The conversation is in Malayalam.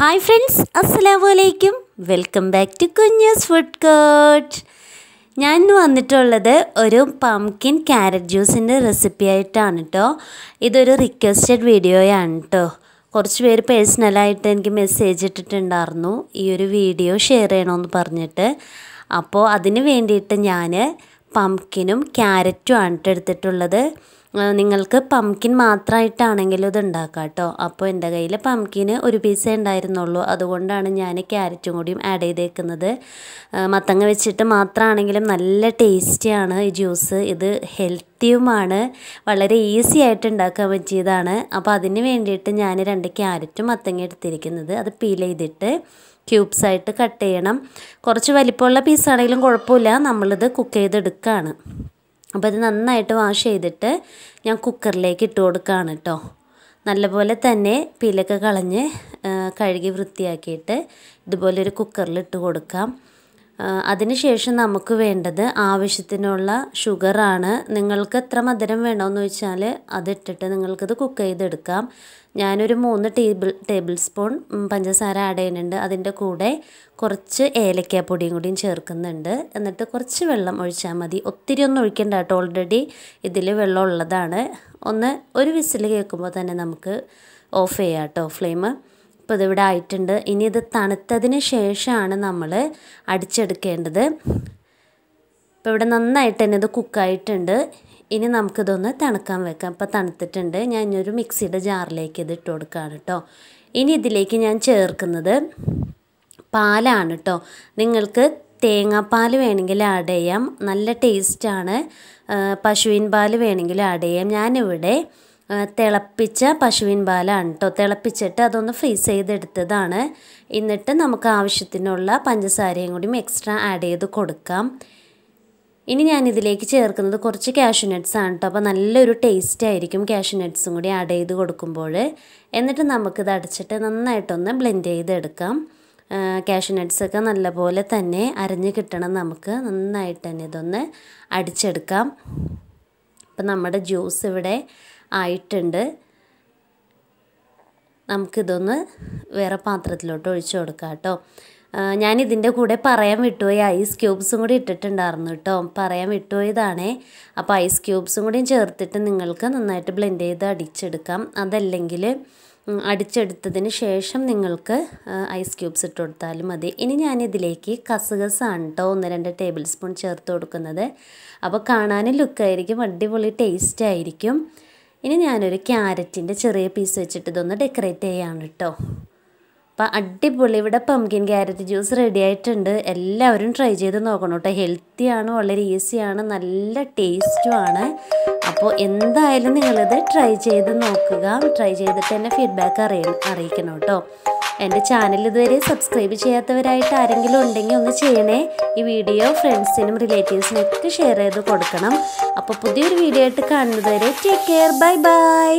ഹായ് ഫ്രണ്ട്സ് അസ്സലാമു അലൈക്കും welcome back to Kunjas food court ഞാൻ ഇന്ന് വന്നിട്ടുള്ളത് ഒരു പംകിൻ ക്യാരറ്റ് ജ്യൂസിൻ്റെ റെസിപ്പി ആയിട്ടാണ് കേട്ടോ ഇതൊരു റിക്വസ്റ്റഡ് വീഡിയോയാണ് കേട്ടോ കുറച്ച് പേര് പേഴ്സണലായിട്ട് എനിക്ക് മെസ്സേജ് ഇട്ടിട്ടുണ്ടായിരുന്നു ഈ ഒരു വീഡിയോ ഷെയർ ചെയ്യണമെന്ന് പറഞ്ഞിട്ട് അപ്പോൾ അതിന് വേണ്ടിയിട്ട് ഞാൻ പംകിനും ക്യാരറ്റും ആണ് എടുത്തിട്ടുള്ളത് നിങ്ങൾക്ക് പംകിൻ മാത്രമായിട്ടാണെങ്കിലും ഇത് ഉണ്ടാക്കാം കേട്ടോ അപ്പോൾ എൻ്റെ കയ്യിൽ പംകിന് ഒരു പീസേ ഉണ്ടായിരുന്നുള്ളൂ അതുകൊണ്ടാണ് ഞാൻ ക്യാരറ്റും കൂടിയും ആഡ് ചെയ്തേക്കുന്നത് മത്തങ്ങ വെച്ചിട്ട് മാത്രമാണെങ്കിലും നല്ല ടേസ്റ്റിയാണ് ഈ ജ്യൂസ് ഇത് ഹെൽത്തിയുമാണ് വളരെ ഈസി ആയിട്ട് ഉണ്ടാക്കാൻ പറ്റിയതാണ് അപ്പോൾ അതിന് വേണ്ടിയിട്ട് ഞാൻ രണ്ട് ക്യാരറ്റും മത്തങ്ങ എടുത്തിരിക്കുന്നത് അത് പീൽ ചെയ്തിട്ട് ക്യൂബ്സ് ആയിട്ട് കട്ട് ചെയ്യണം കുറച്ച് വലിപ്പമുള്ള പീസാണെങ്കിലും കുഴപ്പമില്ല നമ്മളിത് കുക്ക് ചെയ്തെടുക്കുകയാണ് അപ്പോൾ ഇത് നന്നായിട്ട് വാഷ് ചെയ്തിട്ട് ഞാൻ കുക്കറിലേക്ക് ഇട്ട് കൊടുക്കുകയാണ് കേട്ടോ നല്ലപോലെ തന്നെ പീലൊക്കെ കളഞ്ഞ് കഴുകി വൃത്തിയാക്കിയിട്ട് ഇതുപോലെ ഒരു കുക്കറിൽ ഇട്ട് കൊടുക്കാം അതിനുശേഷം നമുക്ക് വേണ്ടത് ആവശ്യത്തിനുള്ള ഷുഗറാണ് നിങ്ങൾക്ക് എത്ര മധുരം വേണമെന്ന് വെച്ചാൽ അതിട്ടിട്ട് നിങ്ങൾക്കത് കുക്ക് ചെയ്തെടുക്കാം ഞാനൊരു മൂന്ന് ടേബിൾ ടേബിൾ സ്പൂൺ പഞ്ചസാര ആഡ് ചെയ്യുന്നുണ്ട് അതിൻ്റെ കൂടെ കുറച്ച് ഏലക്കാപ്പൊടിയും കൂടിയും ചേർക്കുന്നുണ്ട് എന്നിട്ട് കുറച്ച് വെള്ളം ഒഴിച്ചാൽ മതി ഒത്തിരി ഒന്നും ഒഴിക്കേണ്ട കേട്ടോ ഓൾറെഡി ഇതിൽ വെള്ളം ഉള്ളതാണ് ഒന്ന് ഒരു വിസിൽ കേൾക്കുമ്പോൾ തന്നെ നമുക്ക് ഓഫ് ചെയ്യാം കേട്ടോ ഫ്ലെയിം ഇപ്പോൾ ഇവിടെ ആയിട്ടുണ്ട് ഇനി ഇത് തണുത്തതിന് ശേഷമാണ് നമ്മൾ അടിച്ചെടുക്കേണ്ടത് ഇപ്പോൾ ഇവിടെ നന്നായിട്ട് തന്നെ ഇത് കുക്കായിട്ടുണ്ട് ഇനി നമുക്കിതൊന്ന് തണുക്കാൻ വെക്കാം ഇപ്പോൾ തണുത്തിട്ടുണ്ട് ഞാൻ ഇനിയൊരു മിക്സിയുടെ ജാറിലേക്ക് ഇത് ഇട്ട് കൊടുക്കുകയാണ് കേട്ടോ ഇനി ഇതിലേക്ക് ഞാൻ ചേർക്കുന്നത് പാലാണ് കേട്ടോ നിങ്ങൾക്ക് തേങ്ങാപ്പാൽ വേണമെങ്കിൽ ആഡ് ചെയ്യാം നല്ല ടേസ്റ്റാണ് പശുവിൻ പാൽ വേണമെങ്കിൽ ആഡ് ചെയ്യാം ഞാനിവിടെ തിളപ്പിച്ച പശുവിൻ പാലാണ് കേട്ടോ തിളപ്പിച്ചിട്ട് അതൊന്ന് ഫ്രീസ് ചെയ്തെടുത്തതാണ് എന്നിട്ട് നമുക്ക് ആവശ്യത്തിനുള്ള പഞ്ചസാരയും കൂടി എക്സ്ട്രാ ആഡ് ചെയ്ത് കൊടുക്കാം ഇനി ഞാനിതിലേക്ക് ചേർക്കുന്നത് കുറച്ച് കാഷ്യൂ നട്ട്സ് ആണ് കേട്ടോ അപ്പോൾ നല്ലൊരു ടേസ്റ്റ് ആയിരിക്കും കാഷ്യൂ നട്ട്സും കൂടി ആഡ് ചെയ്ത് കൊടുക്കുമ്പോൾ എന്നിട്ട് നമുക്കിത് അടച്ചിട്ട് നന്നായിട്ടൊന്ന് ബ്ലെൻഡ് ചെയ്തെടുക്കാം കാഷ്യൂ നട്ട്സൊക്കെ നല്ലപോലെ തന്നെ അരഞ്ഞ് കിട്ടണം നമുക്ക് നന്നായിട്ട് തന്നെ ഇതൊന്ന് അടിച്ചെടുക്കാം അപ്പം നമ്മുടെ ജ്യൂസ് ഇവിടെ ആയിട്ടുണ്ട് നമുക്കിതൊന്ന് വേറെ പാത്രത്തിലോട്ട് ഒഴിച്ചു കൊടുക്കാം കേട്ടോ ഞാനിതിൻ്റെ കൂടെ പറയാൻ വിട്ടുപോയി ഐസ് ക്യൂബ്സും കൂടി ഇട്ടിട്ടുണ്ടായിരുന്നു കേട്ടോ പറയാൻ വിട്ടുപോയതാണേ അപ്പോൾ ഐസ് ക്യൂബ്സും കൂടി ചേർത്തിട്ട് നിങ്ങൾക്ക് നന്നായിട്ട് ബ്ലെൻഡ് ചെയ്ത് അടിച്ചെടുക്കാം അതല്ലെങ്കിൽ അടിച്ചെടുത്തതിന് ശേഷം നിങ്ങൾക്ക് ഐസ് ക്യൂബ്സ് ഇട്ട് കൊടുത്താലും മതി ഇനി ഞാനിതിലേക്ക് കസുകസാണ് കേട്ടോ ഒന്ന് രണ്ട് ടേബിൾ സ്പൂൺ ചേർത്ത് കൊടുക്കുന്നത് അപ്പോൾ കാണാനും ലുക്കായിരിക്കും അടിപൊളി ടേസ്റ്റ് ആയിരിക്കും ഇനി ഞാനൊരു ക്യാരറ്റിൻ്റെ ചെറിയ പീസ് വെച്ചിട്ട് ഇതൊന്ന് ഡെക്കറേറ്റ് ചെയ്യാണ് കേട്ടോ അപ്പം അടിപൊളി ഇവിടെ പംകിൻ ക്യാരറ്റ് ജ്യൂസ് റെഡി ആയിട്ടുണ്ട് എല്ലാവരും ട്രൈ ചെയ്ത് നോക്കണം കേട്ടോ ഹെൽത്തിയാണ് വളരെ ഈസിയാണ് നല്ല ടേസ്റ്റുമാണ് അപ്പോൾ എന്തായാലും നിങ്ങളിത് ട്രൈ ചെയ്ത് നോക്കുക ട്രൈ ചെയ്തിട്ട് തന്നെ ഫീഡ്ബാക്ക് അറിയ അറിയിക്കണം കേട്ടോ എൻ്റെ ചാനൽ ഇതുവരെ സബ്സ്ക്രൈബ് ചെയ്യാത്തവരായിട്ട് ആരെങ്കിലും ഉണ്ടെങ്കിൽ ഒന്ന് ചെയ്യണേ ഈ വീഡിയോ ഫ്രണ്ട്സിനും റിലേറ്റീവ്സിനൊക്കെ ഷെയർ ചെയ്ത് കൊടുക്കണം അപ്പോൾ പുതിയൊരു വീഡിയോ ആയിട്ട് കാണുന്നതുവരെ ടേക്ക് കെയർ ബൈ ബൈ